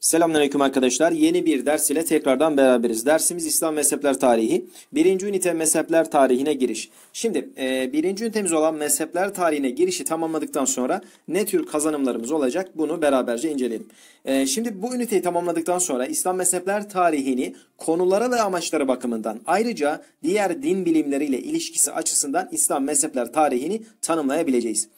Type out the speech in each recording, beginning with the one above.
Selamünaleyküm arkadaşlar. Yeni bir ders ile tekrardan beraberiz. Dersimiz İslam mezhepler tarihi. Birinci ünite mezhepler tarihine giriş. Şimdi e, birinci ünitemiz olan mezhepler tarihine girişi tamamladıktan sonra ne tür kazanımlarımız olacak bunu beraberce inceleyelim. E, şimdi bu üniteyi tamamladıktan sonra İslam mezhepler tarihini konulara ve amaçlara bakımından ayrıca diğer din bilimleriyle ilişkisi açısından İslam mezhepler tarihini tanımlayabileceğiz.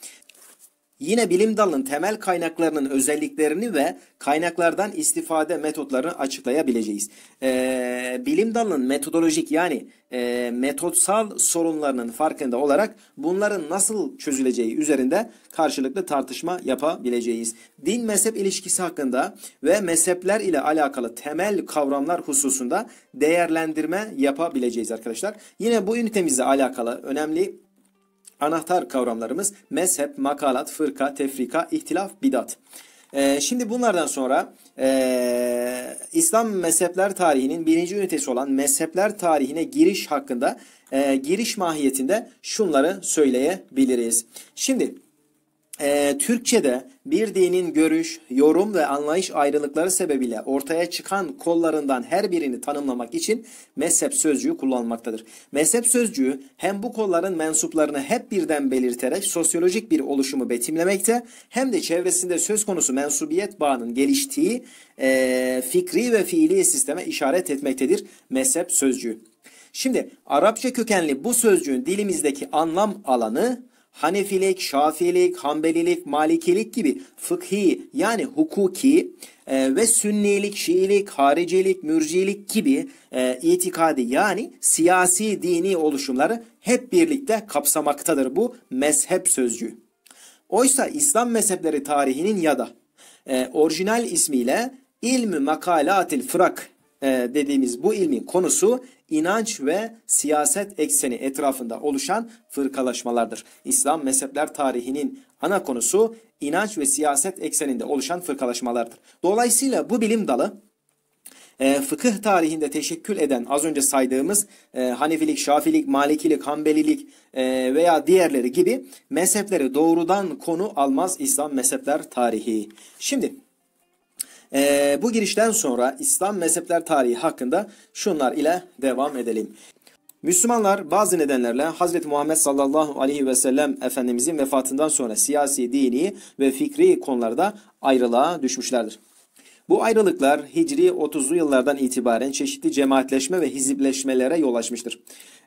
Yine bilim dalının temel kaynaklarının özelliklerini ve kaynaklardan istifade metotlarını açıklayabileceğiz. Ee, bilim dalının metodolojik yani e, metotsal sorunlarının farkında olarak bunların nasıl çözüleceği üzerinde karşılıklı tartışma yapabileceğiz. Din mezhep ilişkisi hakkında ve mezhepler ile alakalı temel kavramlar hususunda değerlendirme yapabileceğiz arkadaşlar. Yine bu ünitemizle alakalı önemli Anahtar kavramlarımız mezhep, makalat, fırka, tefrika, ihtilaf, bidat. Ee, şimdi bunlardan sonra e, İslam mezhepler tarihinin birinci ünitesi olan mezhepler tarihine giriş hakkında e, giriş mahiyetinde şunları söyleyebiliriz. Şimdi e, Türkçe'de bir dinin görüş, yorum ve anlayış ayrılıkları sebebiyle ortaya çıkan kollarından her birini tanımlamak için mezhep sözcüğü kullanmaktadır. Mezhep sözcüğü hem bu kolların mensuplarını hep birden belirterek sosyolojik bir oluşumu betimlemekte hem de çevresinde söz konusu mensubiyet bağının geliştiği e, fikri ve fiili sisteme işaret etmektedir mezhep sözcüğü. Şimdi Arapça kökenli bu sözcüğün dilimizdeki anlam alanı Hanefilik, Şafilik, Hanbelilik, Malikilik gibi fıkhi yani hukuki e, ve Sünnilik, Şiilik, Haricilik, Mürcilik gibi e, itikadi yani siyasi dini oluşumları hep birlikte kapsamaktadır bu mezhep sözcüğü. Oysa İslam mezhepleri tarihinin ya da e, orijinal ismiyle ilmi makalatil fırak e, dediğimiz bu ilmin konusu inanç ve siyaset ekseni etrafında oluşan fırkalaşmalardır. İslam mezhepler tarihinin ana konusu inanç ve siyaset ekseninde oluşan fırkalaşmalardır. Dolayısıyla bu bilim dalı e, fıkıh tarihinde teşekkül eden az önce saydığımız e, Hanefilik, Şafilik, Malikilik, Hanbelilik e, veya diğerleri gibi mezhepleri doğrudan konu almaz İslam mezhepler tarihi. Şimdi e, bu girişten sonra İslam mezhepler tarihi hakkında şunlar ile devam edelim. Müslümanlar bazı nedenlerle Hz. Muhammed sallallahu aleyhi ve sellem Efendimizin vefatından sonra siyasi, dini ve fikri konularda ayrılığa düşmüşlerdir. Bu ayrılıklar Hicri 30'lu yıllardan itibaren çeşitli cemaatleşme ve hizipleşmelere yol açmıştır.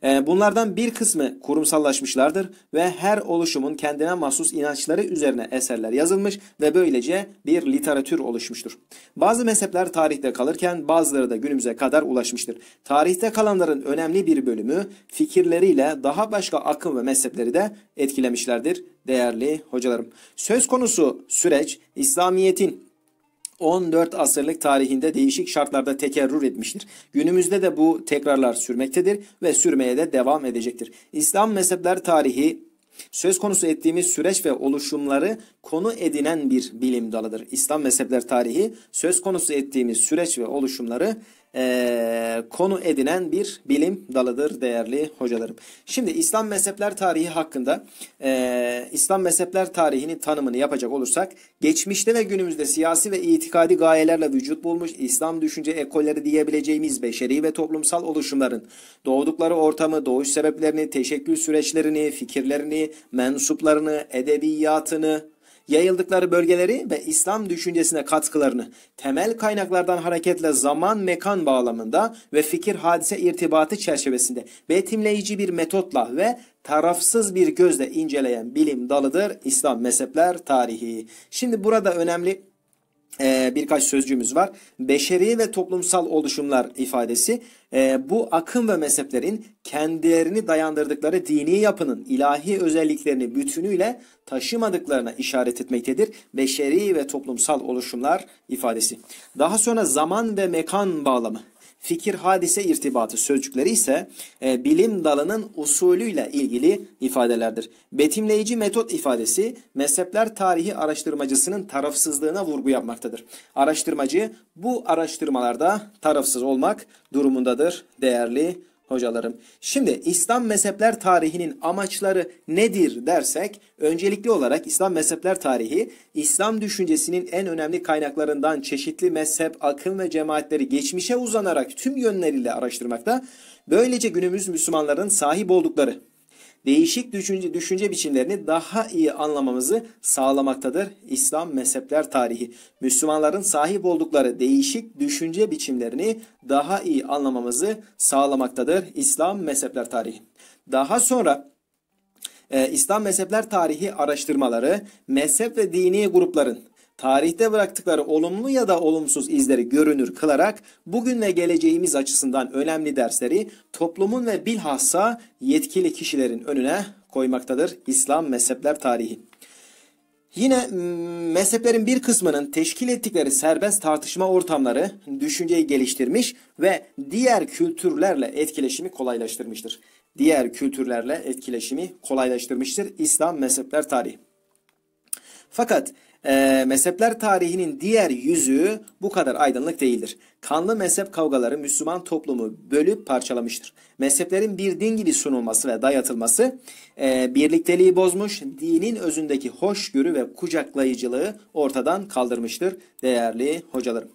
Ee, bunlardan bir kısmı kurumsallaşmışlardır ve her oluşumun kendine mahsus inançları üzerine eserler yazılmış ve böylece bir literatür oluşmuştur. Bazı mezhepler tarihte kalırken bazıları da günümüze kadar ulaşmıştır. Tarihte kalanların önemli bir bölümü fikirleriyle daha başka akım ve mezhepleri de etkilemişlerdir değerli hocalarım. Söz konusu süreç İslamiyet'in 14 asırlık tarihinde değişik şartlarda tekerrür etmiştir. Günümüzde de bu tekrarlar sürmektedir ve sürmeye de devam edecektir. İslam mezhepler tarihi söz konusu ettiğimiz süreç ve oluşumları konu edinen bir bilim dalıdır. İslam mezhepler tarihi söz konusu ettiğimiz süreç ve oluşumları e, konu edinen bir bilim dalıdır değerli hocalarım. Şimdi İslam mezhepler tarihi hakkında e, İslam mezhepler tarihinin tanımını yapacak olursak geçmişte ve günümüzde siyasi ve itikadi gayelerle vücut bulmuş İslam düşünce ekolleri diyebileceğimiz beşeri ve toplumsal oluşumların doğdukları ortamı, doğuş sebeplerini, teşekkül süreçlerini, fikirlerini, mensuplarını, edebiyatını, yayıldıkları bölgeleri ve İslam düşüncesine katkılarını temel kaynaklardan hareketle zaman mekan bağlamında ve fikir hadise irtibatı çerçevesinde betimleyici bir metotla ve tarafsız bir gözle inceleyen bilim dalıdır İslam mezhepler tarihi. Şimdi burada önemli e, birkaç sözcüğümüz var. Beşeri ve toplumsal oluşumlar ifadesi e, bu akım ve mezheplerin kendilerini dayandırdıkları dini yapının ilahi özelliklerini bütünüyle taşımadıklarına işaret etmektedir. Beşeri ve toplumsal oluşumlar ifadesi. Daha sonra zaman ve mekan bağlamı. Fikir hadise irtibatı sözcükleri ise e, bilim dalının usulüyle ilgili ifadelerdir. Betimleyici metot ifadesi mezhepler tarihi araştırmacısının tarafsızlığına vurgu yapmaktadır. Araştırmacı bu araştırmalarda tarafsız olmak durumundadır değerli hocalarım. Şimdi İslam mezhepler tarihinin amaçları nedir dersek öncelikli olarak İslam mezhepler tarihi İslam düşüncesinin en önemli kaynaklarından çeşitli mezhep, akım ve cemaatleri geçmişe uzanarak tüm yönleriyle araştırmakta. Böylece günümüz Müslümanların sahip oldukları değişik düşünce, düşünce biçimlerini daha iyi anlamamızı sağlamaktadır İslam mezhepler tarihi. Müslümanların sahip oldukları değişik düşünce biçimlerini daha iyi anlamamızı sağlamaktadır İslam mezhepler tarihi. Daha sonra e, İslam mezhepler tarihi araştırmaları mezhep ve dini grupların tarihte bıraktıkları olumlu ya da olumsuz izleri görünür kılarak bugün ve geleceğimiz açısından önemli dersleri toplumun ve bilhassa yetkili kişilerin önüne koymaktadır İslam mezhepler tarihi. Yine mezheplerin bir kısmının teşkil ettikleri serbest tartışma ortamları düşünceyi geliştirmiş ve diğer kültürlerle etkileşimi kolaylaştırmıştır. Diğer kültürlerle etkileşimi kolaylaştırmıştır İslam mezhepler tarihi. Fakat e, mezhepler tarihinin diğer yüzü bu kadar aydınlık değildir. Kanlı mezhep kavgaları Müslüman toplumu bölüp parçalamıştır. Mezheplerin bir din gibi sunulması ve dayatılması e, birlikteliği bozmuş, dinin özündeki hoşgörü ve kucaklayıcılığı ortadan kaldırmıştır değerli hocalarım.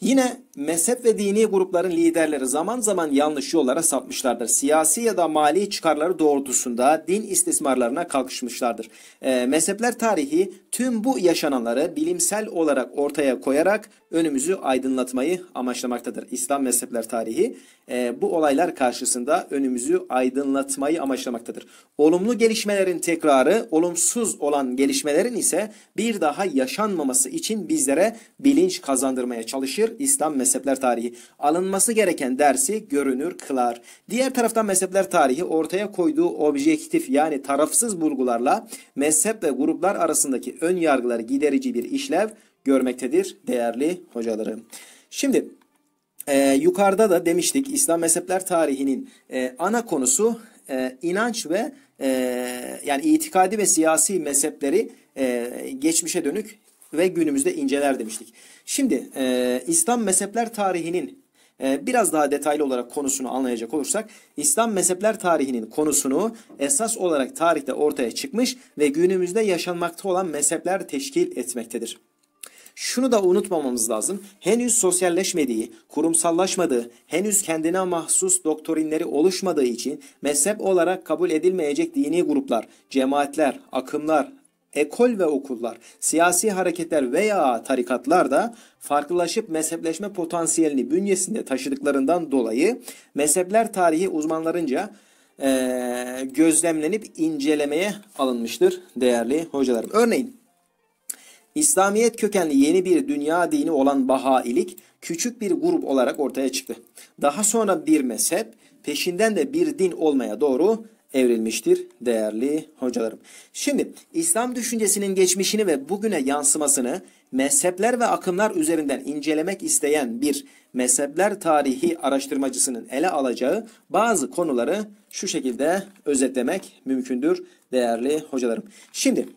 Yine mezhep ve dini grupların liderleri zaman zaman yanlış yollara sapmışlardır. Siyasi ya da mali çıkarları doğrultusunda din istismarlarına kalkışmışlardır. E, mezhepler tarihi tüm bu yaşananları bilimsel olarak ortaya koyarak önümüzü aydınlatmayı amaçlamaktadır. İslam mezhepler tarihi e, bu olaylar karşısında önümüzü aydınlatmayı amaçlamaktadır. Olumlu gelişmelerin tekrarı, olumsuz olan gelişmelerin ise bir daha yaşanmaması için bizlere bilinç kazandırmaya çalışır İslam mezhepler tarihi alınması gereken dersi görünür kılar. Diğer taraftan mezhepler tarihi ortaya koyduğu objektif yani tarafsız bulgularla mezhep ve gruplar arasındaki ön yargıları giderici bir işlev görmektedir değerli hocalarım. Şimdi e, yukarıda da demiştik İslam mezhepler tarihinin e, ana konusu e, inanç ve e, yani itikadi ve siyasi mezhepleri e, geçmişe dönük ve günümüzde inceler demiştik. Şimdi e, İslam mezhepler tarihinin e, biraz daha detaylı olarak konusunu anlayacak olursak İslam mezhepler tarihinin konusunu esas olarak tarihte ortaya çıkmış ve günümüzde yaşanmakta olan mezhepler teşkil etmektedir. Şunu da unutmamamız lazım. Henüz sosyalleşmediği, kurumsallaşmadığı, henüz kendine mahsus doktrinleri oluşmadığı için mezhep olarak kabul edilmeyecek dini gruplar, cemaatler, akımlar, ekol ve okullar, siyasi hareketler veya tarikatlar da farklılaşıp mezhepleşme potansiyelini bünyesinde taşıdıklarından dolayı mezhepler tarihi uzmanlarınca e, gözlemlenip incelemeye alınmıştır değerli hocalarım. Örneğin İslamiyet kökenli yeni bir dünya dini olan Bahailik küçük bir grup olarak ortaya çıktı. Daha sonra bir mezhep, peşinden de bir din olmaya doğru evrilmiştir değerli hocalarım. Şimdi İslam düşüncesinin geçmişini ve bugüne yansımasını mezhepler ve akımlar üzerinden incelemek isteyen bir mezhepler tarihi araştırmacısının ele alacağı bazı konuları şu şekilde özetlemek mümkündür değerli hocalarım. Şimdi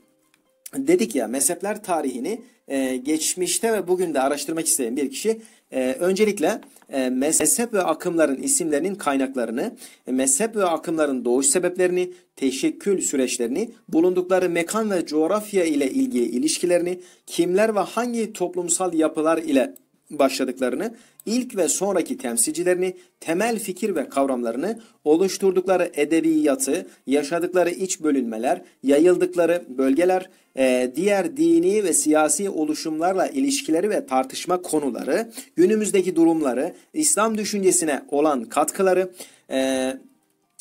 dedik ya mezhepler tarihini e, geçmişte ve bugün de araştırmak isteyen bir kişi e, öncelikle e, mezhep ve akımların isimlerinin kaynaklarını, e, mezhep ve akımların doğuş sebeplerini, teşekkül süreçlerini, bulundukları mekan ve coğrafya ile ilgili ilişkilerini, kimler ve hangi toplumsal yapılar ile başladıklarını, ilk ve sonraki temsilcilerini, temel fikir ve kavramlarını, oluşturdukları edebiyatı, yaşadıkları iç bölünmeler, yayıldıkları bölgeler, ee, diğer dini ve siyasi oluşumlarla ilişkileri ve tartışma konuları, günümüzdeki durumları, İslam düşüncesine olan katkıları, e,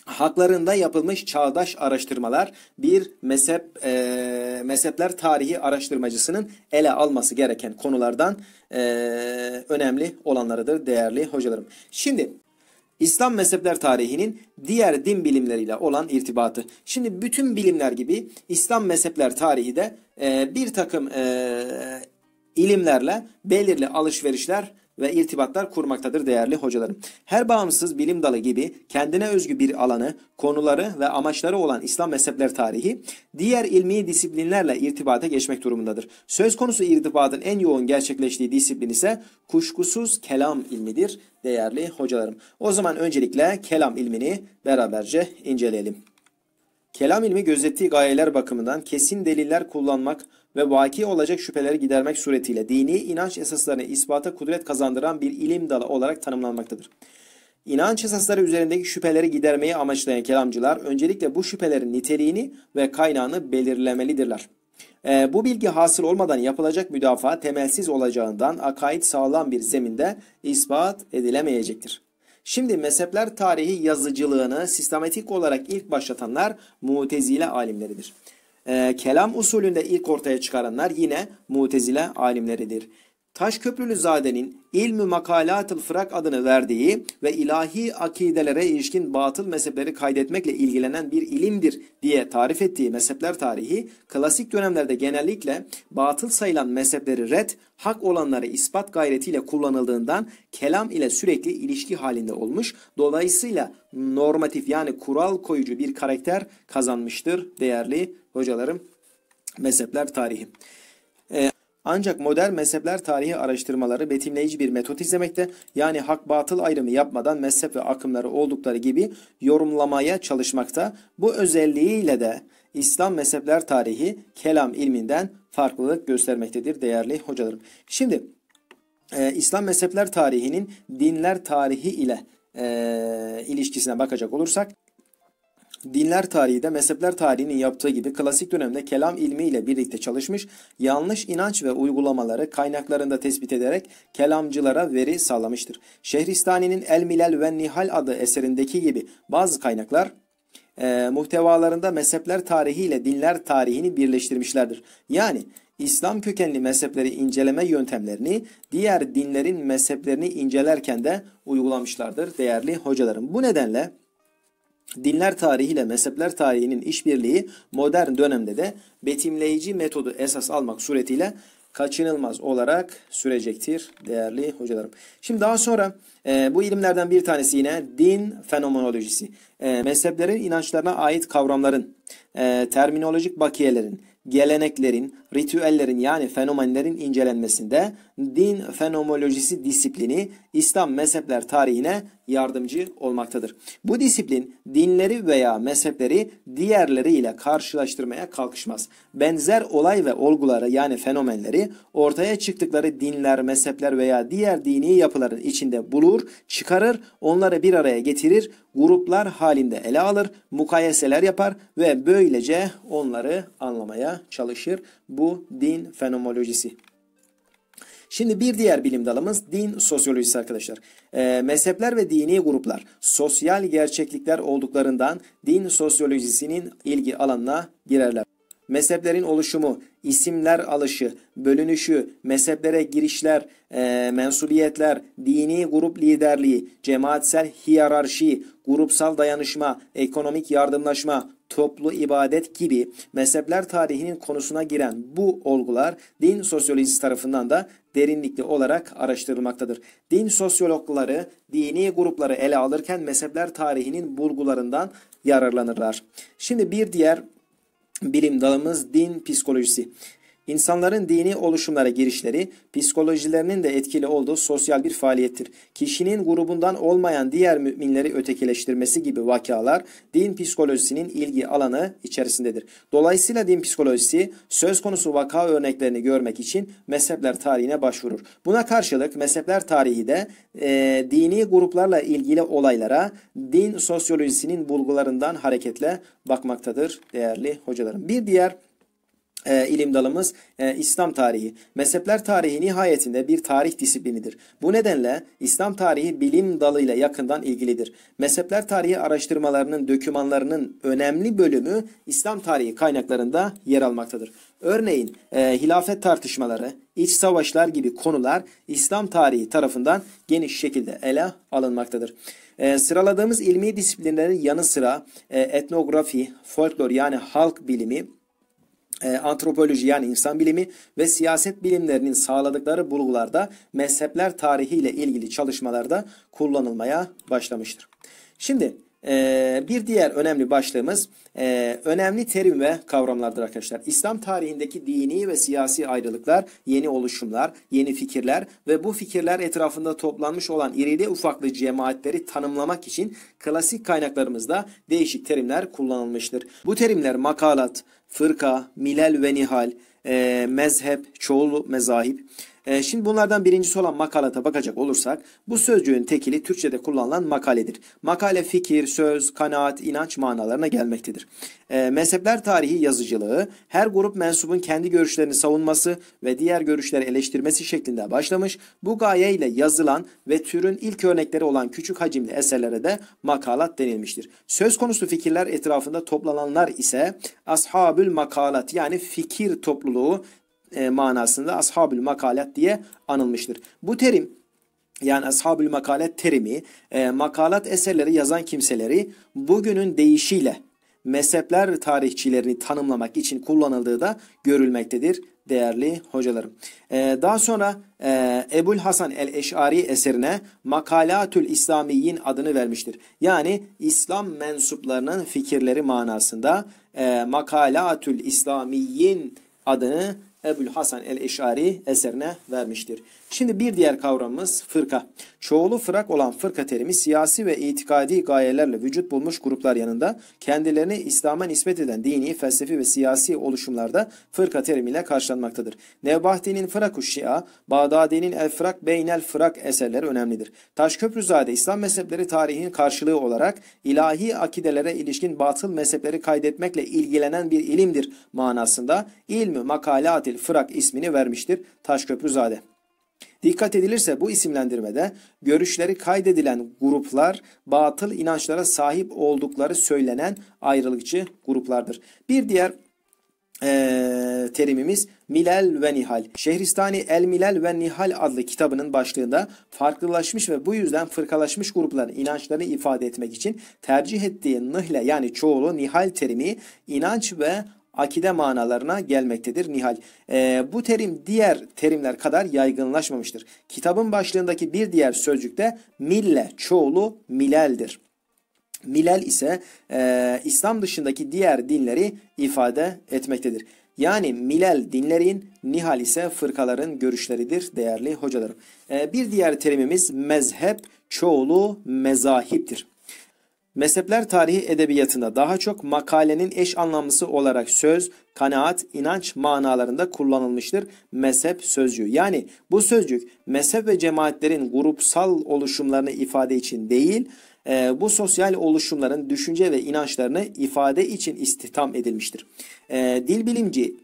haklarında yapılmış çağdaş araştırmalar bir mezhep e, mezhepler tarihi araştırmacısının ele alması gereken konulardan e, önemli olanlarıdır değerli hocalarım. Şimdi İslam mezhepler tarihinin diğer din bilimleriyle olan irtibatı. Şimdi bütün bilimler gibi İslam mezhepler tarihi de e, bir takım e, ilimlerle belirli alışverişler ve irtibatlar kurmaktadır değerli hocalarım. Her bağımsız bilim dalı gibi kendine özgü bir alanı, konuları ve amaçları olan İslam mezhepler tarihi diğer ilmi disiplinlerle irtibata geçmek durumundadır. Söz konusu irtibatın en yoğun gerçekleştiği disiplin ise kuşkusuz kelam ilmidir değerli hocalarım. O zaman öncelikle kelam ilmini beraberce inceleyelim. Kelam ilmi gözettiği gayeler bakımından kesin deliller kullanmak, ve vaki olacak şüpheleri gidermek suretiyle dini inanç esaslarını ispata kudret kazandıran bir ilim dalı olarak tanımlanmaktadır. İnanç esasları üzerindeki şüpheleri gidermeyi amaçlayan kelamcılar öncelikle bu şüphelerin niteliğini ve kaynağını belirlemelidirler. E, bu bilgi hasıl olmadan yapılacak müdafaa temelsiz olacağından akaid sağlam bir zeminde ispat edilemeyecektir. Şimdi mezhepler tarihi yazıcılığını sistematik olarak ilk başlatanlar mutezile alimleridir e, kelam usulünde ilk ortaya çıkaranlar yine mutezile alimleridir. Taşköprülü Zade'nin İlmi Makalatul Fırak adını verdiği ve ilahi akidelere ilişkin batıl mezhepleri kaydetmekle ilgilenen bir ilimdir diye tarif ettiği mezhepler tarihi, klasik dönemlerde genellikle batıl sayılan mezhepleri red, hak olanları ispat gayretiyle kullanıldığından kelam ile sürekli ilişki halinde olmuş, dolayısıyla normatif yani kural koyucu bir karakter kazanmıştır değerli hocalarım mezhepler tarihi. Ee, ancak modern mezhepler tarihi araştırmaları betimleyici bir metot izlemekte yani hak batıl ayrımı yapmadan mezhep ve akımları oldukları gibi yorumlamaya çalışmakta. Bu özelliğiyle de İslam mezhepler tarihi kelam ilminden farklılık göstermektedir değerli hocalarım. Şimdi e, İslam mezhepler tarihinin dinler tarihi ile e, ilişkisine bakacak olursak Dinler tarihi de mezhepler tarihinin yaptığı gibi klasik dönemde kelam ilmiyle birlikte çalışmış, yanlış inanç ve uygulamaları kaynaklarında tespit ederek kelamcılara veri sağlamıştır. Şehristani'nin El Milal ve Nihal adı eserindeki gibi bazı kaynaklar e, muhtevalarında mezhepler tarihi ile dinler tarihini birleştirmişlerdir. Yani İslam kökenli mezhepleri inceleme yöntemlerini diğer dinlerin mezheplerini incelerken de uygulamışlardır değerli hocalarım. Bu nedenle dinler tarihiyle mezhepler tarihinin işbirliği modern dönemde de betimleyici metodu esas almak suretiyle kaçınılmaz olarak sürecektir değerli hocalarım. Şimdi daha sonra e, bu ilimlerden bir tanesi yine din fenomenolojisi. E, mezheplerin inançlarına ait kavramların, e, terminolojik bakiyelerin, geleneklerin, ritüellerin yani fenomenlerin incelenmesinde din fenomolojisi disiplini İslam mezhepler tarihine yardımcı olmaktadır. Bu disiplin dinleri veya mezhepleri diğerleriyle karşılaştırmaya kalkışmaz. Benzer olay ve olguları yani fenomenleri ortaya çıktıkları dinler, mezhepler veya diğer dini yapıların içinde bulur, çıkarır, onları bir araya getirir, gruplar halinde ele alır, mukayeseler yapar ve böylece onları anlamaya çalışır. Bu din fenomolojisi. Şimdi bir diğer bilim dalımız din sosyolojisi arkadaşlar. E, mezhepler ve dini gruplar sosyal gerçeklikler olduklarından din sosyolojisinin ilgi alanına girerler. Mezheplerin oluşumu, isimler alışı, bölünüşü, mezheplere girişler, e, mensubiyetler, dini grup liderliği, cemaatsel hiyerarşi, grupsal dayanışma, ekonomik yardımlaşma, toplu ibadet gibi mezhepler tarihinin konusuna giren bu olgular din sosyolojisi tarafından da derinlikli olarak araştırılmaktadır. Din sosyologları dini grupları ele alırken mezhepler tarihinin bulgularından yararlanırlar. Şimdi bir diğer bilim dalımız din psikolojisi. İnsanların dini oluşumlara girişleri, psikolojilerinin de etkili olduğu sosyal bir faaliyettir. Kişinin grubundan olmayan diğer müminleri ötekileştirmesi gibi vakalar din psikolojisinin ilgi alanı içerisindedir. Dolayısıyla din psikolojisi söz konusu vaka örneklerini görmek için mezhepler tarihine başvurur. Buna karşılık mezhepler tarihi de e, dini gruplarla ilgili olaylara din sosyolojisinin bulgularından hareketle bakmaktadır değerli hocalarım. Bir diğer e, ilim dalımız e, İslam tarihi. Mezhepler tarihi nihayetinde bir tarih disiplinidir. Bu nedenle İslam tarihi bilim dalıyla yakından ilgilidir. Mezhepler tarihi araştırmalarının dökümanlarının önemli bölümü İslam tarihi kaynaklarında yer almaktadır. Örneğin e, hilafet tartışmaları, iç savaşlar gibi konular İslam tarihi tarafından geniş şekilde ele alınmaktadır. E, sıraladığımız ilmi disiplinlerin yanı sıra e, etnografi, folklor yani halk bilimi, ee, antropoloji yani insan bilimi ve siyaset bilimlerinin sağladıkları bulgularda mezhepler tarihiyle ilgili çalışmalarda kullanılmaya başlamıştır. Şimdi ee, bir diğer önemli başlığımız e, önemli terim ve kavramlardır arkadaşlar. İslam tarihindeki dini ve siyasi ayrılıklar, yeni oluşumlar, yeni fikirler ve bu fikirler etrafında toplanmış olan irili ufaklı cemaatleri tanımlamak için klasik kaynaklarımızda değişik terimler kullanılmıştır. Bu terimler makalat, fırka, milel ve nihal, e, mezhep, çoğul mezahip, ee, şimdi bunlardan birincisi olan makalata bakacak olursak bu sözcüğün tekili Türkçe'de kullanılan makaledir. Makale fikir, söz, kanaat, inanç manalarına gelmektedir. E, mezhepler tarihi yazıcılığı her grup mensubun kendi görüşlerini savunması ve diğer görüşleri eleştirmesi şeklinde başlamış. Bu gaye ile yazılan ve türün ilk örnekleri olan küçük hacimli eserlere de makalat denilmiştir. Söz konusu fikirler etrafında toplananlar ise ashabül makalat yani fikir topluluğu e, manasında ashabül makalat diye anılmıştır. Bu terim yani ashabül makalet terimi e, makalat eserleri yazan kimseleri bugünün deyişiyle mezhepler tarihçilerini tanımlamak için kullanıldığı da görülmektedir değerli hocalarım. E, daha sonra e, Ebul Hasan el-Eş'ari eserine Makalatül İslamiyyin adını vermiştir. Yani İslam mensuplarının fikirleri manasında e, Makalatül İslamiyin adını Ebul Hasan el-Eşari eserine vermiştir. Şimdi bir diğer kavramımız fırka. Çoğulu fırak olan fırka terimi siyasi ve itikadi gayelerle vücut bulmuş gruplar yanında kendilerini İslam'a nispet eden dini, felsefi ve siyasi oluşumlarda fırka terimiyle karşılanmaktadır. Nevbahti'nin Fırak-ı Şia, Bağdadi'nin El Fırak Beynel Fırak eserleri önemlidir. Taşköprüzade İslam mezhepleri tarihinin karşılığı olarak ilahi akidelere ilişkin batıl mezhepleri kaydetmekle ilgilenen bir ilimdir manasında ilmi makalatil fırak ismini vermiştir Taşköprüzade. Dikkat edilirse bu isimlendirmede görüşleri kaydedilen gruplar batıl inançlara sahip oldukları söylenen ayrılıkçı gruplardır. Bir diğer e, terimimiz Milal ve Nihal. Şehristani El Milal ve Nihal adlı kitabının başlığında farklılaşmış ve bu yüzden fırkalaşmış grupların inançlarını ifade etmek için tercih ettiği nihle yani çoğulu nihal terimi inanç ve akide manalarına gelmektedir nihal. E, bu terim diğer terimler kadar yaygınlaşmamıştır. Kitabın başlığındaki bir diğer sözcük de mille çoğulu mileldir. Milel ise e, İslam dışındaki diğer dinleri ifade etmektedir. Yani milel dinlerin, nihal ise fırkaların görüşleridir değerli hocalarım. E, bir diğer terimimiz mezhep çoğulu mezahiptir. Mezhepler tarihi edebiyatında daha çok makalenin eş anlamlısı olarak söz, kanaat, inanç manalarında kullanılmıştır mezhep sözcüğü. Yani bu sözcük mezhep ve cemaatlerin grupsal oluşumlarını ifade için değil, e, bu sosyal oluşumların düşünce ve inançlarını ifade için istihdam edilmiştir. E, dil bilimci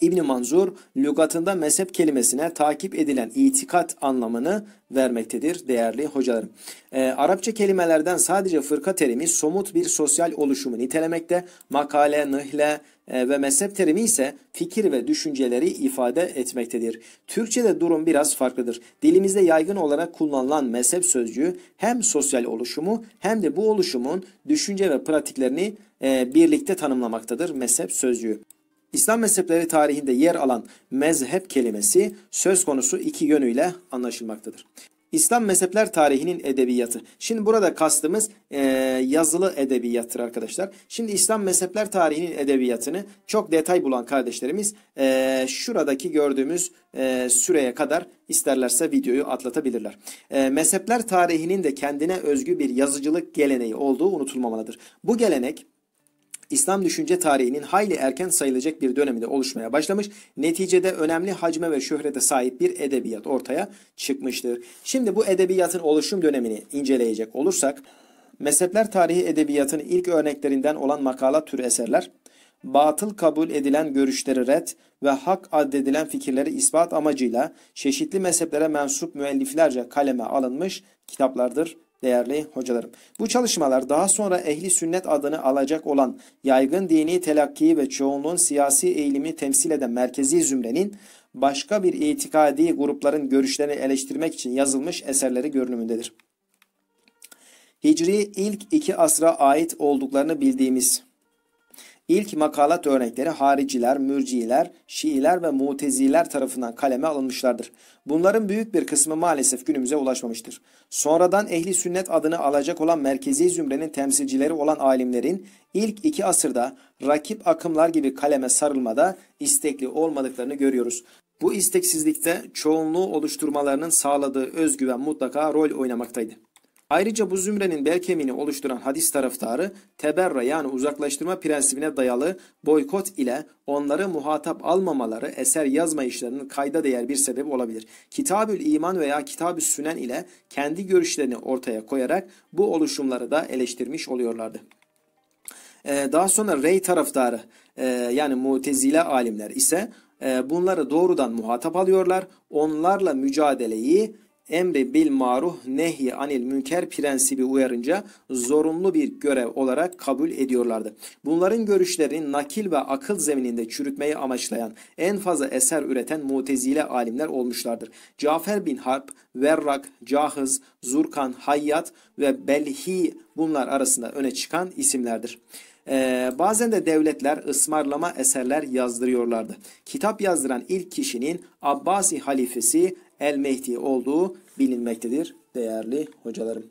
İbn Manzur lügatında mezhep kelimesine takip edilen itikat anlamını vermektedir değerli hocalarım. E, Arapça kelimelerden sadece fırka terimi somut bir sosyal oluşumu nitelemekte. Makale, nıhle, e, ve mezhep terimi ise fikir ve düşünceleri ifade etmektedir. Türkçe'de durum biraz farklıdır. Dilimizde yaygın olarak kullanılan mezhep sözcüğü hem sosyal oluşumu hem de bu oluşumun düşünce ve pratiklerini e, birlikte tanımlamaktadır mezhep sözcüğü. İslam mezhepleri tarihinde yer alan mezhep kelimesi söz konusu iki yönüyle anlaşılmaktadır. İslam mezhepler tarihinin edebiyatı. Şimdi burada kastımız e, yazılı edebiyattır arkadaşlar. Şimdi İslam mezhepler tarihinin edebiyatını çok detay bulan kardeşlerimiz e, şuradaki gördüğümüz e, süreye kadar isterlerse videoyu atlatabilirler. E, mezhepler tarihinin de kendine özgü bir yazıcılık geleneği olduğu unutulmamalıdır. Bu gelenek İslam düşünce tarihinin hayli erken sayılacak bir döneminde oluşmaya başlamış, neticede önemli hacme ve şöhrete sahip bir edebiyat ortaya çıkmıştır. Şimdi bu edebiyatın oluşum dönemini inceleyecek olursak, mezhepler tarihi edebiyatın ilk örneklerinden olan makala tür eserler, batıl kabul edilen görüşleri red ve hak addedilen fikirleri ispat amacıyla çeşitli mezheplere mensup müelliflerce kaleme alınmış kitaplardır değerli hocalarım. Bu çalışmalar daha sonra ehli sünnet adını alacak olan yaygın dini telakki ve çoğunluğun siyasi eğilimi temsil eden merkezi zümrenin başka bir itikadi grupların görüşlerini eleştirmek için yazılmış eserleri görünümündedir. Hicri ilk iki asra ait olduklarını bildiğimiz İlk makalat örnekleri hariciler, mürciiler, şiiler ve muteziler tarafından kaleme alınmışlardır. Bunların büyük bir kısmı maalesef günümüze ulaşmamıştır. Sonradan ehli sünnet adını alacak olan merkezi zümrenin temsilcileri olan alimlerin ilk iki asırda rakip akımlar gibi kaleme sarılmada istekli olmadıklarını görüyoruz. Bu isteksizlikte çoğunluğu oluşturmalarının sağladığı özgüven mutlaka rol oynamaktaydı. Ayrıca bu zümrenin bel kemiğini oluşturan hadis taraftarı teberra yani uzaklaştırma prensibine dayalı boykot ile onları muhatap almamaları eser yazma işlerinin kayda değer bir sebep olabilir. Kitabül İman veya Kitabü Sünen ile kendi görüşlerini ortaya koyarak bu oluşumları da eleştirmiş oluyorlardı. Ee, daha sonra Rey taraftarı e, yani mutezile alimler ise e, bunları doğrudan muhatap alıyorlar. Onlarla mücadeleyi emri bil maruh nehyi anil münker prensibi uyarınca zorunlu bir görev olarak kabul ediyorlardı. Bunların görüşlerini nakil ve akıl zemininde çürütmeyi amaçlayan en fazla eser üreten mutezile alimler olmuşlardır. Cafer bin Harp, Verrak, Cahız, Zurkan, Hayyat ve Belhi bunlar arasında öne çıkan isimlerdir. Ee, bazen de devletler ısmarlama eserler yazdırıyorlardı. Kitap yazdıran ilk kişinin Abbasi halifesi El Mehdi olduğu bilinmektedir değerli hocalarım.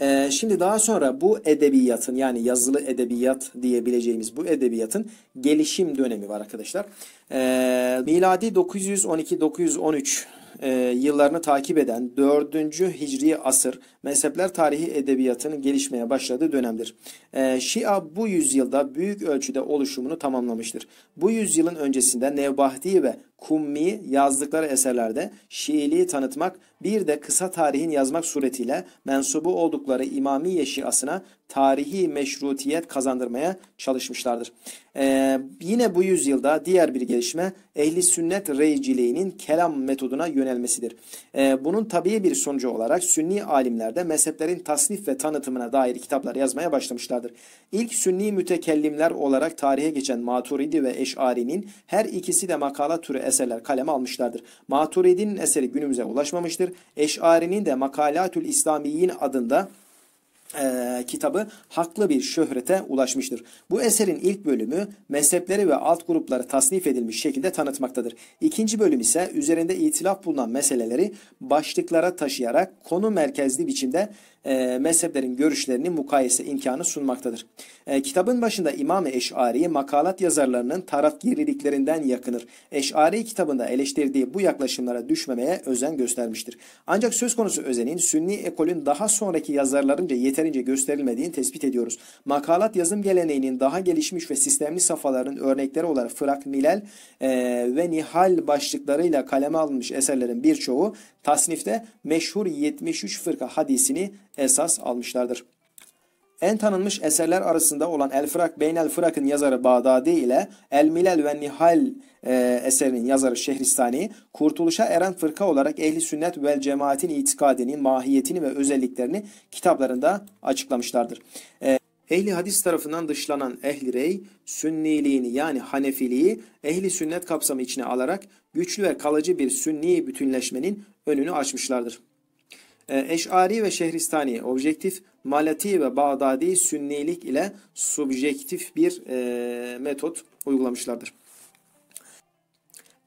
Ee, şimdi daha sonra bu edebiyatın yani yazılı edebiyat diyebileceğimiz bu edebiyatın gelişim dönemi var arkadaşlar. Ee, miladi 912-913 e, yıllarını takip eden 4. Hicri asır mezhepler tarihi edebiyatının gelişmeye başladığı dönemdir. E, Şia bu yüzyılda büyük ölçüde oluşumunu tamamlamıştır. Bu yüzyılın öncesinde Nevbahdi ve Kummi yazdıkları eserlerde Şiiliği tanıtmak bir de kısa tarihin yazmak suretiyle mensubu oldukları İmamiye Şiasına tarihi meşrutiyet kazandırmaya çalışmışlardır. Ee, yine bu yüzyılda diğer bir gelişme ehli sünnet reyciliğinin kelam metoduna yönelmesidir. Ee, bunun tabii bir sonucu olarak sünni alimlerde mezheplerin tasnif ve tanıtımına dair kitaplar yazmaya başlamışlardır. İlk sünni mütekellimler olarak tarihe geçen Maturidi ve Eş'ari'nin her ikisi de makala türü eserler kaleme almışlardır. Maturidi'nin eseri günümüze ulaşmamıştır. Eş'ari'nin de Makalatül İslamiyin adında e, kitabı haklı bir şöhrete ulaşmıştır. Bu eserin ilk bölümü mezhepleri ve alt grupları tasnif edilmiş şekilde tanıtmaktadır. İkinci bölüm ise üzerinde itilaf bulunan meseleleri başlıklara taşıyarak konu merkezli biçimde e, mezheplerin görüşlerini mukayese imkanı sunmaktadır. E, kitabın başında İmam-ı Eş'ari makalat yazarlarının taraf geriliklerinden yakınır. Eş'ari kitabında eleştirdiği bu yaklaşımlara düşmemeye özen göstermiştir. Ancak söz konusu özenin sünni ekolün daha sonraki yazarlarınca yeterince gösterilmediğini tespit ediyoruz. Makalat yazım geleneğinin daha gelişmiş ve sistemli safhaların örnekleri olarak Fırak Milel e, ve Nihal başlıklarıyla kaleme alınmış eserlerin birçoğu tasnifte meşhur 73 fırka hadisini esas almışlardır. En tanınmış eserler arasında olan El Fırak Beynel Fırak'ın yazarı Bağdadi ile El Milel ve Nihal e, eserinin yazarı Şehristani, kurtuluşa eren fırka olarak ehli sünnet ve cemaatin itikadinin mahiyetini ve özelliklerini kitaplarında açıklamışlardır. E, Ehli hadis tarafından dışlanan ehli rey, sünniliğini yani hanefiliği ehli sünnet kapsamı içine alarak güçlü ve kalıcı bir sünni bütünleşmenin önünü açmışlardır. E, Eş'ari ve Şehristani objektif, Malati ve Bağdadi sünnilik ile subjektif bir e, metot uygulamışlardır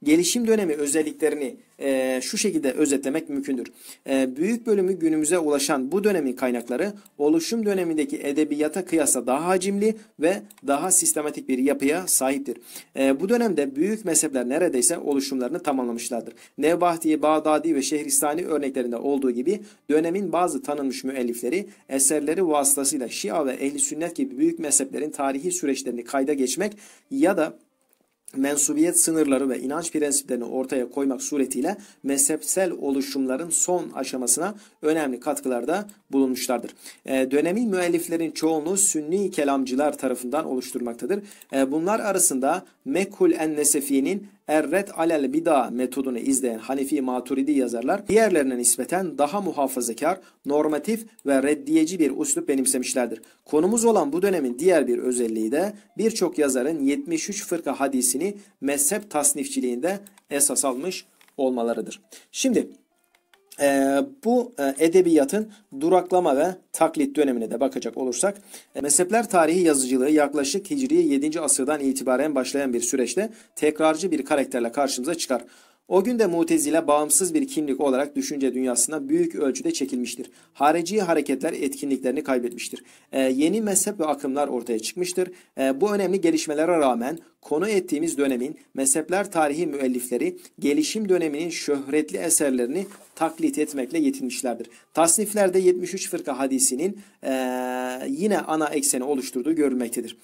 gelişim dönemi özelliklerini e, şu şekilde özetlemek mümkündür. E, büyük bölümü günümüze ulaşan bu dönemin kaynakları oluşum dönemindeki edebiyata kıyasla daha hacimli ve daha sistematik bir yapıya sahiptir. E, bu dönemde büyük mezhepler neredeyse oluşumlarını tamamlamışlardır. Nevbahti, Bağdadi ve Şehristani örneklerinde olduğu gibi dönemin bazı tanınmış müellifleri eserleri vasıtasıyla Şia ve Ehli Sünnet gibi büyük mezheplerin tarihi süreçlerini kayda geçmek ya da mensubiyet sınırları ve inanç prensiplerini ortaya koymak suretiyle mezhepsel oluşumların son aşamasına önemli katkılarda bulunmuşlardır. E, dönemin müelliflerin çoğunluğu sünni kelamcılar tarafından oluşturmaktadır. E, bunlar arasında Mekul en-Nesefi'nin Erret alel bida metodunu izleyen Hanefi Maturidi yazarlar diğerlerine nispeten daha muhafazakar, normatif ve reddiyeci bir uslup benimsemişlerdir. Konumuz olan bu dönemin diğer bir özelliği de birçok yazarın 73 fırka hadisini mezhep tasnifçiliğinde esas almış olmalarıdır. Şimdi e, bu e, edebiyatın duraklama ve taklit dönemine de bakacak olursak e, mezhepler tarihi yazıcılığı yaklaşık Hicri 7. asırdan itibaren başlayan bir süreçte tekrarcı bir karakterle karşımıza çıkar. O gün de Mutezile bağımsız bir kimlik olarak düşünce dünyasına büyük ölçüde çekilmiştir. Harici hareketler etkinliklerini kaybetmiştir. E, yeni mezhep ve akımlar ortaya çıkmıştır. E, bu önemli gelişmelere rağmen konu ettiğimiz dönemin mezhepler tarihi müellifleri gelişim döneminin şöhretli eserlerini taklit etmekle yetinmişlerdir. Tasniflerde 73 fırka hadisinin e, yine ana ekseni oluşturduğu görülmektedir.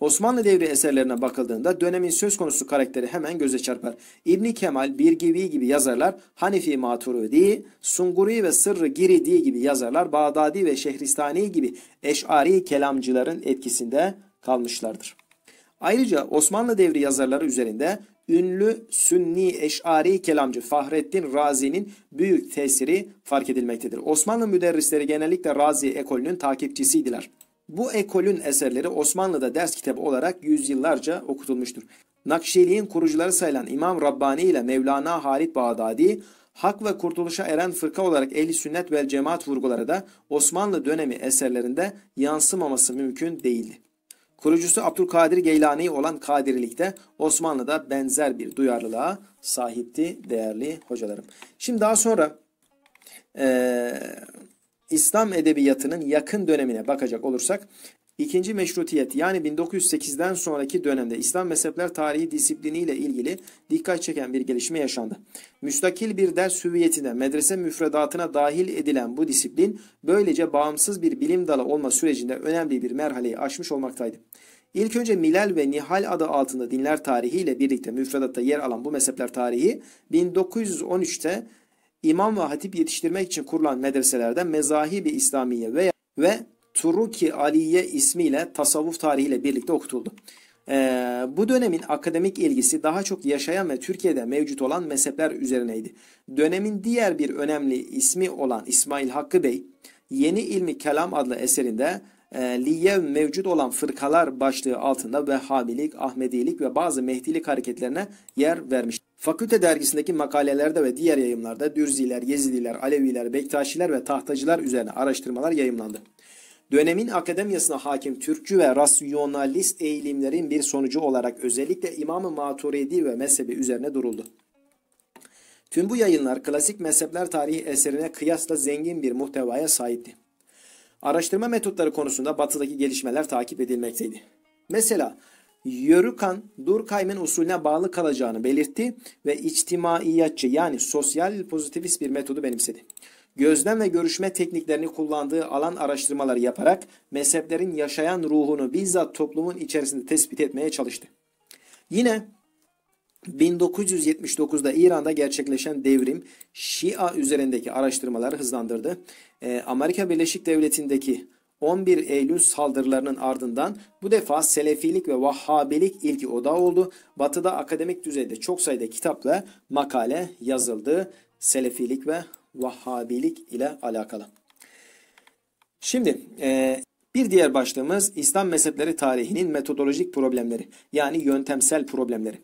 Osmanlı devri eserlerine bakıldığında dönemin söz konusu karakteri hemen göze çarpar. İbn Kemal, Birgivi gibi yazarlar Hanifi Maturidi, Sunguri ve Sırrı Giridi gibi yazarlar Bağdadi ve Şehristani gibi eşari kelamcıların etkisinde kalmışlardır. Ayrıca Osmanlı devri yazarları üzerinde ünlü sünni eşari kelamcı Fahrettin Razi'nin büyük tesiri fark edilmektedir. Osmanlı müderrisleri genellikle Razi ekolünün takipçisiydiler. Bu ekolün eserleri Osmanlı'da ders kitabı olarak yüzyıllarca okutulmuştur. Nakşiliğin kurucuları sayılan İmam Rabbani ile Mevlana Halit Bağdadi, hak ve kurtuluşa eren fırka olarak ehli sünnet ve cemaat vurguları da Osmanlı dönemi eserlerinde yansımaması mümkün değildi. Kurucusu Abdülkadir Geylani olan Kadirilikte Osmanlı'da benzer bir duyarlılığa sahipti değerli hocalarım. Şimdi daha sonra ee, İslam edebiyatının yakın dönemine bakacak olursak ikinci meşrutiyet yani 1908'den sonraki dönemde İslam mezhepler tarihi disipliniyle ilgili dikkat çeken bir gelişme yaşandı. Müstakil bir ders hüviyetine, medrese müfredatına dahil edilen bu disiplin böylece bağımsız bir bilim dalı olma sürecinde önemli bir merhaleyi aşmış olmaktaydı. İlk önce Milal ve Nihal adı altında dinler tarihi ile birlikte müfredatta yer alan bu mezhepler tarihi 1913'te imam ve hatip yetiştirmek için kurulan medreselerde Mezahibi İslamiye veya ve Turuki Aliye ismiyle tasavvuf tarihiyle birlikte okutuldu. Ee, bu dönemin akademik ilgisi daha çok yaşayan ve Türkiye'de mevcut olan mezhepler üzerineydi. Dönemin diğer bir önemli ismi olan İsmail Hakkı Bey, Yeni İlmi Kelam adlı eserinde e, Liyev mevcut olan fırkalar başlığı altında Vehhabilik, Ahmedilik ve bazı Mehdilik hareketlerine yer vermiştir. Fakülte dergisindeki makalelerde ve diğer yayımlarda Dürziler, Yezidiler, Aleviler, Bektaşiler ve Tahtacılar üzerine araştırmalar yayımlandı. Dönemin akademiyasına hakim Türkçü ve rasyonalist eğilimlerin bir sonucu olarak özellikle İmam-ı Maturidi ve mezhebi üzerine duruldu. Tüm bu yayınlar klasik mezhepler tarihi eserine kıyasla zengin bir muhtevaya sahipti. Araştırma metotları konusunda batıdaki gelişmeler takip edilmekteydi. Mesela Yörükan Durkheim'in usulüne bağlı kalacağını belirtti ve içtimaiyatçı yani sosyal pozitivist bir metodu benimsedi. Gözlem ve görüşme tekniklerini kullandığı alan araştırmaları yaparak mezheplerin yaşayan ruhunu bizzat toplumun içerisinde tespit etmeye çalıştı. Yine 1979'da İran'da gerçekleşen devrim Şia üzerindeki araştırmaları hızlandırdı. Ee, Amerika Birleşik Devleti'ndeki 11 Eylül saldırılarının ardından bu defa Selefilik ve Vahhabilik ilki oda oldu. Batı'da akademik düzeyde çok sayıda kitapla makale yazıldı. Selefilik ve Vahhabilik ile alakalı. Şimdi e, bir diğer başlığımız İslam mezhepleri tarihinin metodolojik problemleri yani yöntemsel problemleri.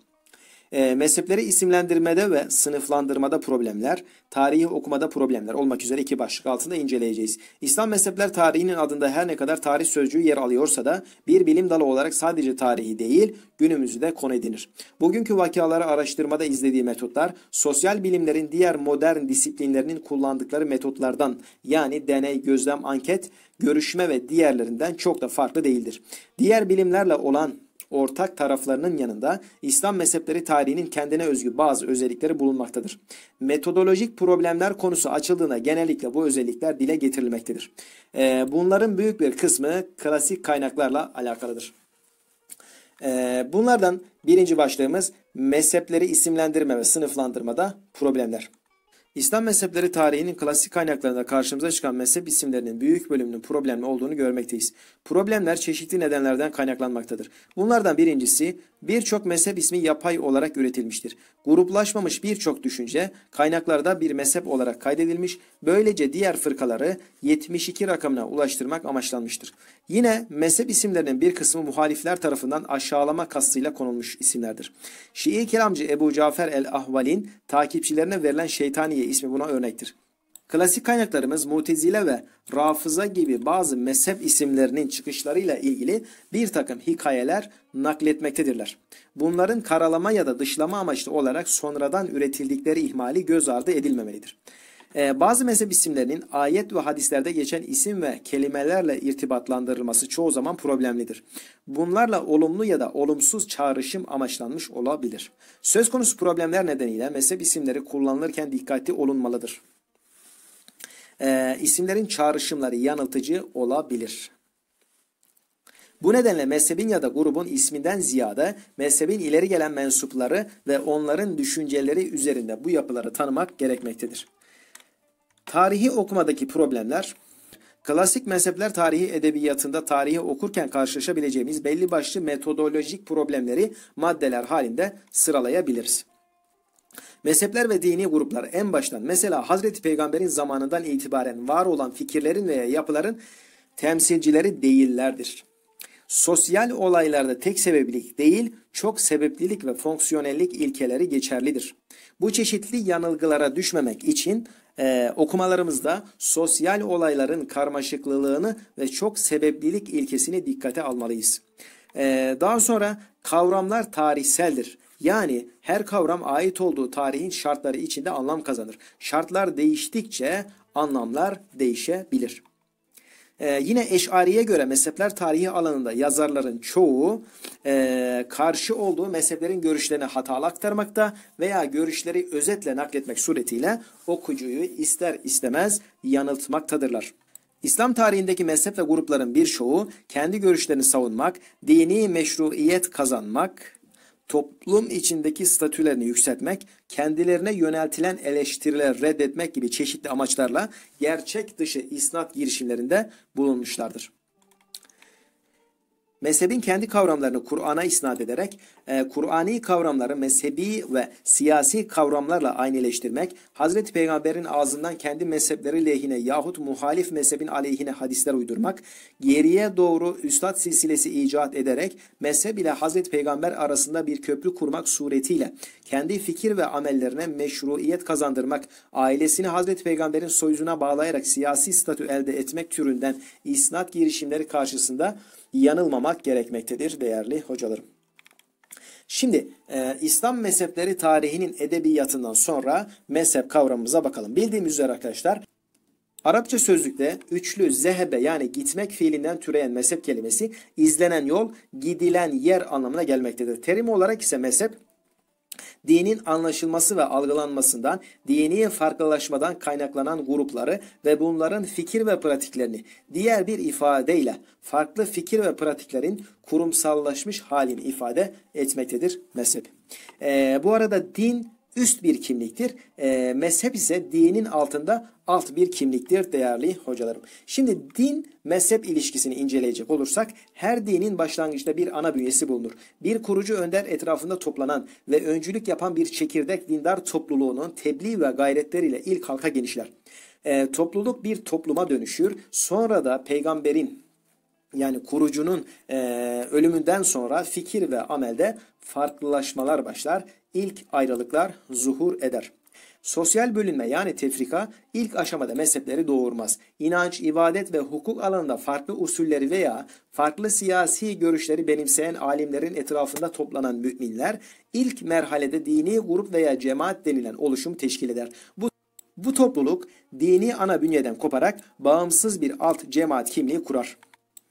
E, mezhepleri isimlendirmede ve sınıflandırmada problemler, tarihi okumada problemler olmak üzere iki başlık altında inceleyeceğiz. İslam mezhepler tarihinin adında her ne kadar tarih sözcüğü yer alıyorsa da bir bilim dalı olarak sadece tarihi değil günümüzü de konu edinir. Bugünkü vakaları araştırmada izlediği metotlar sosyal bilimlerin diğer modern disiplinlerinin kullandıkları metotlardan yani deney, gözlem, anket, görüşme ve diğerlerinden çok da farklı değildir. Diğer bilimlerle olan ortak taraflarının yanında İslam mezhepleri tarihinin kendine özgü bazı özellikleri bulunmaktadır. Metodolojik problemler konusu açıldığında genellikle bu özellikler dile getirilmektedir. Ee, bunların büyük bir kısmı klasik kaynaklarla alakalıdır. Ee, bunlardan birinci başlığımız mezhepleri isimlendirme ve sınıflandırmada problemler. İslam mezhepleri tarihinin klasik kaynaklarında karşımıza çıkan mezhep isimlerinin büyük bölümünün problemli olduğunu görmekteyiz. Problemler çeşitli nedenlerden kaynaklanmaktadır. Bunlardan birincisi Birçok mezhep ismi yapay olarak üretilmiştir. Gruplaşmamış birçok düşünce kaynaklarda bir mezhep olarak kaydedilmiş, böylece diğer fırkaları 72 rakamına ulaştırmak amaçlanmıştır. Yine mezhep isimlerinin bir kısmı muhalifler tarafından aşağılama kastıyla konulmuş isimlerdir. Şii kelamcı Ebu Cafer el-Ahval'in takipçilerine verilen Şeytaniye ismi buna örnektir. Klasik kaynaklarımız Mutezile ve Rafıza gibi bazı mezhep isimlerinin çıkışlarıyla ilgili bir takım hikayeler nakletmektedirler. Bunların karalama ya da dışlama amaçlı olarak sonradan üretildikleri ihmali göz ardı edilmemelidir. Ee, bazı mezhep isimlerinin ayet ve hadislerde geçen isim ve kelimelerle irtibatlandırılması çoğu zaman problemlidir. Bunlarla olumlu ya da olumsuz çağrışım amaçlanmış olabilir. Söz konusu problemler nedeniyle mezhep isimleri kullanılırken dikkatli olunmalıdır e, isimlerin çağrışımları yanıltıcı olabilir. Bu nedenle mezhebin ya da grubun isminden ziyade mezhebin ileri gelen mensupları ve onların düşünceleri üzerinde bu yapıları tanımak gerekmektedir. Tarihi okumadaki problemler Klasik mezhepler tarihi edebiyatında tarihi okurken karşılaşabileceğimiz belli başlı metodolojik problemleri maddeler halinde sıralayabiliriz. Mezhepler ve dini gruplar en baştan mesela Hazreti Peygamber'in zamanından itibaren var olan fikirlerin veya yapıların temsilcileri değillerdir. Sosyal olaylarda tek sebeplilik değil, çok sebeplilik ve fonksiyonellik ilkeleri geçerlidir. Bu çeşitli yanılgılara düşmemek için e, okumalarımızda sosyal olayların karmaşıklılığını ve çok sebeplilik ilkesini dikkate almalıyız. E, daha sonra kavramlar tarihseldir yani her kavram ait olduğu tarihin şartları içinde anlam kazanır. Şartlar değiştikçe anlamlar değişebilir. Ee, yine Eş'ariye göre mezhepler tarihi alanında yazarların çoğu e, karşı olduğu mezheplerin görüşlerini hatalı aktarmakta veya görüşleri özetle nakletmek suretiyle okuyucuyu ister istemez yanıltmaktadırlar. İslam tarihindeki mezhep ve grupların birçoğu kendi görüşlerini savunmak, dini meşruiyet kazanmak toplum içindeki statülerini yükseltmek, kendilerine yöneltilen eleştirileri reddetmek gibi çeşitli amaçlarla gerçek dışı isnat girişimlerinde bulunmuşlardır. Mezhebin kendi kavramlarını Kur'an'a isnat ederek e, Kur'ani kavramları mezhebi ve siyasi kavramlarla ayneleştirmek, Hazreti Peygamber'in ağzından kendi mezhepleri lehine yahut muhalif mezhebin aleyhine hadisler uydurmak, geriye doğru üstad silsilesi icat ederek mezhep ile Hazreti Peygamber arasında bir köprü kurmak suretiyle kendi fikir ve amellerine meşruiyet kazandırmak, ailesini Hazreti Peygamber'in soyuzuna bağlayarak siyasi statü elde etmek türünden isnat girişimleri karşısında yanılmamak gerekmektedir değerli hocalarım. Şimdi e, İslam mezhepleri tarihinin edebiyatından sonra mezhep kavramımıza bakalım. Bildiğimiz üzere arkadaşlar Arapça sözlükte üçlü zehebe yani gitmek fiilinden türeyen mezhep kelimesi izlenen yol, gidilen yer anlamına gelmektedir. Terim olarak ise mezhep dinin anlaşılması ve algılanmasından, dini farklılaşmadan kaynaklanan grupları ve bunların fikir ve pratiklerini diğer bir ifadeyle farklı fikir ve pratiklerin kurumsallaşmış halini ifade etmektedir mezhep. Ee, bu arada din üst bir kimliktir. E, mezhep ise dinin altında alt bir kimliktir değerli hocalarım. Şimdi din mezhep ilişkisini inceleyecek olursak her dinin başlangıçta bir ana bünyesi bulunur. Bir kurucu önder etrafında toplanan ve öncülük yapan bir çekirdek dindar topluluğunun tebliğ ve gayretleriyle ilk halka genişler. E, topluluk bir topluma dönüşür. Sonra da peygamberin yani kurucunun e, ölümünden sonra fikir ve amelde farklılaşmalar başlar. İlk ayrılıklar zuhur eder. Sosyal bölünme yani tefrika ilk aşamada mezhepleri doğurmaz. İnanç, ibadet ve hukuk alanında farklı usulleri veya farklı siyasi görüşleri benimseyen alimlerin etrafında toplanan müminler ilk merhalede dini grup veya cemaat denilen oluşum teşkil eder. Bu bu topluluk dini ana bünyeden koparak bağımsız bir alt cemaat kimliği kurar.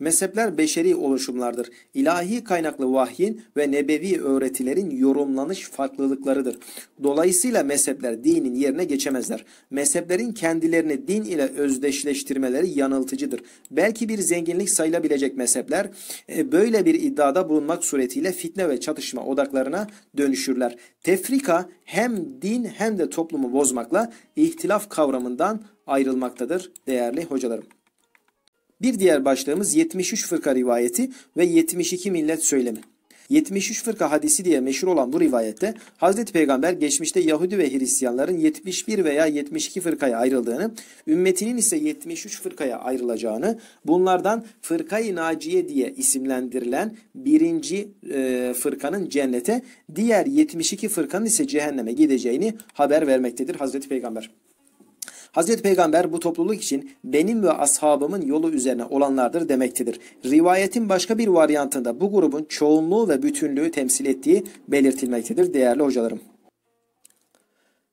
Mezhepler beşeri oluşumlardır. İlahi kaynaklı vahyin ve nebevi öğretilerin yorumlanış farklılıklarıdır. Dolayısıyla mezhepler dinin yerine geçemezler. Mezheplerin kendilerini din ile özdeşleştirmeleri yanıltıcıdır. Belki bir zenginlik sayılabilecek mezhepler e, böyle bir iddiada bulunmak suretiyle fitne ve çatışma odaklarına dönüşürler. Tefrika hem din hem de toplumu bozmakla ihtilaf kavramından ayrılmaktadır değerli hocalarım. Bir diğer başlığımız 73 fırka rivayeti ve 72 millet söylemi. 73 fırka hadisi diye meşhur olan bu rivayette Hazreti Peygamber geçmişte Yahudi ve Hristiyanların 71 veya 72 fırkaya ayrıldığını, ümmetinin ise 73 fırkaya ayrılacağını, bunlardan fırkayı naciye diye isimlendirilen birinci e, fırkanın cennete, diğer 72 fırkanın ise cehenneme gideceğini haber vermektedir Hazreti Peygamber. Hazreti Peygamber bu topluluk için benim ve ashabımın yolu üzerine olanlardır demektedir. Rivayetin başka bir varyantında bu grubun çoğunluğu ve bütünlüğü temsil ettiği belirtilmektedir değerli hocalarım.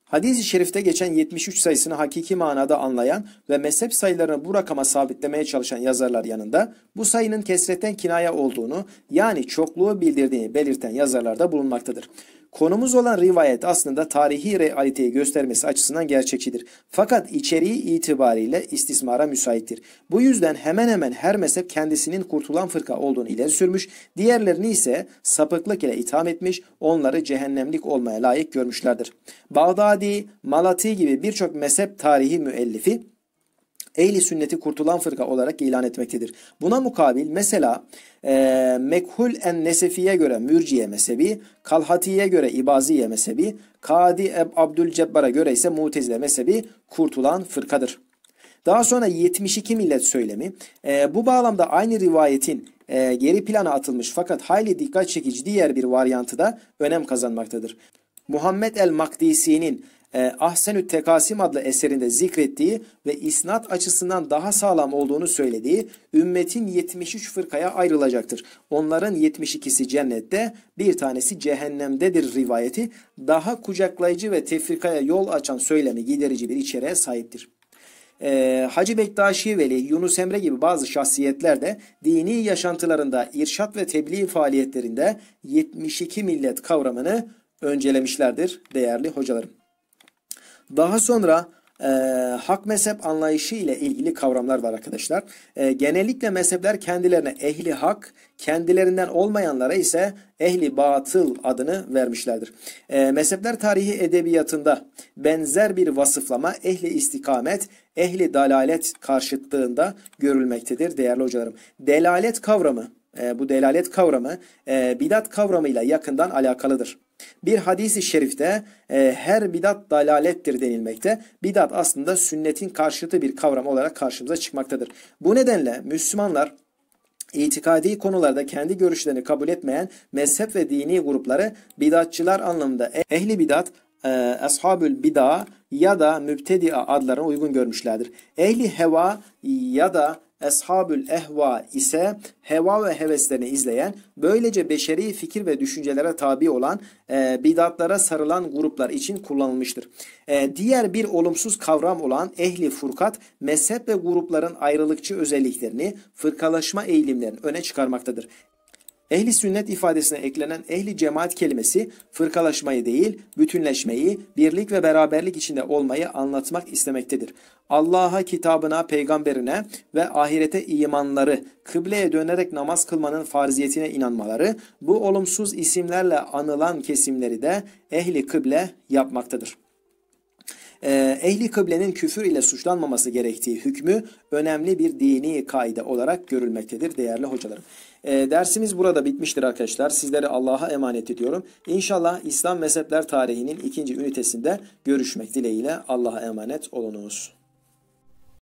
Hadis-i şerifte geçen 73 sayısını hakiki manada anlayan ve mezhep sayılarını bu rakama sabitlemeye çalışan yazarlar yanında bu sayının kesretten kinaya olduğunu yani çokluğu bildirdiğini belirten yazarlar da bulunmaktadır. Konumuz olan rivayet aslında tarihi realiteyi göstermesi açısından gerçekçidir. Fakat içeriği itibariyle istismara müsaittir. Bu yüzden hemen hemen her mezhep kendisinin kurtulan fırka olduğunu ileri sürmüş, diğerlerini ise sapıklık ile itham etmiş, onları cehennemlik olmaya layık görmüşlerdir. Bağdadi, Malati gibi birçok mezhep tarihi müellifi ehli sünneti kurtulan fırka olarak ilan etmektedir. Buna mukabil mesela e, Mekhul en Nesefi'ye göre Mürciye mezhebi, Kalhati'ye göre İbaziye mezhebi, Kadi Eb Abdülcebbar'a göre ise Mutezile mezhebi kurtulan fırkadır. Daha sonra 72 millet söylemi. E, bu bağlamda aynı rivayetin e, geri plana atılmış fakat hayli dikkat çekici diğer bir varyantı da önem kazanmaktadır. Muhammed el-Makdisi'nin e, Ahsenü Tekasim adlı eserinde zikrettiği ve isnat açısından daha sağlam olduğunu söylediği ümmetin 73 fırkaya ayrılacaktır. Onların 72'si cennette, bir tanesi cehennemdedir rivayeti daha kucaklayıcı ve tefrikaya yol açan söylemi giderici bir içeriğe sahiptir e, Hacı Bektaşi Veli, Yunus Emre gibi bazı şahsiyetler de dini yaşantılarında, irşat ve tebliğ faaliyetlerinde 72 millet kavramını öncelemişlerdir değerli hocalarım. Daha sonra e, hak mezhep anlayışı ile ilgili kavramlar var arkadaşlar. E, genellikle mezhepler kendilerine ehli hak, kendilerinden olmayanlara ise ehli batıl adını vermişlerdir. E, mezhepler tarihi edebiyatında benzer bir vasıflama ehli istikamet, ehli dalalet karşıtlığında görülmektedir değerli hocalarım. Delalet kavramı e, bu delalet kavramı e, bidat kavramıyla yakından alakalıdır. Bir hadisi şerifte e, her bidat dalalettir denilmekte. Bidat aslında sünnetin karşıtı bir kavram olarak karşımıza çıkmaktadır. Bu nedenle Müslümanlar itikadi konularda kendi görüşlerini kabul etmeyen mezhep ve dini grupları bidatçılar anlamında e, ehli bidat, e, ashabül bida ya da mübtedia adlarına uygun görmüşlerdir. Ehli heva ya da Eshabül ehva ise heva ve heveslerini izleyen, böylece beşeri fikir ve düşüncelere tabi olan e, bidatlara sarılan gruplar için kullanılmıştır. E, diğer bir olumsuz kavram olan ehli furkat, mezhep ve grupların ayrılıkçı özelliklerini, fırkalaşma eğilimlerini öne çıkarmaktadır. Ehli sünnet ifadesine eklenen ehli cemaat kelimesi fırkalaşmayı değil, bütünleşmeyi, birlik ve beraberlik içinde olmayı anlatmak istemektedir. Allah'a, kitabına, peygamberine ve ahirete imanları, kıbleye dönerek namaz kılmanın farziyetine inanmaları, bu olumsuz isimlerle anılan kesimleri de ehli kıble yapmaktadır. Ee, ehli kıblenin küfür ile suçlanmaması gerektiği hükmü önemli bir dini kaide olarak görülmektedir değerli hocalarım. E, dersimiz burada bitmiştir arkadaşlar. Sizleri Allah'a emanet ediyorum. İnşallah İslam mezhepler tarihinin ikinci ünitesinde görüşmek dileğiyle Allah'a emanet olunuz.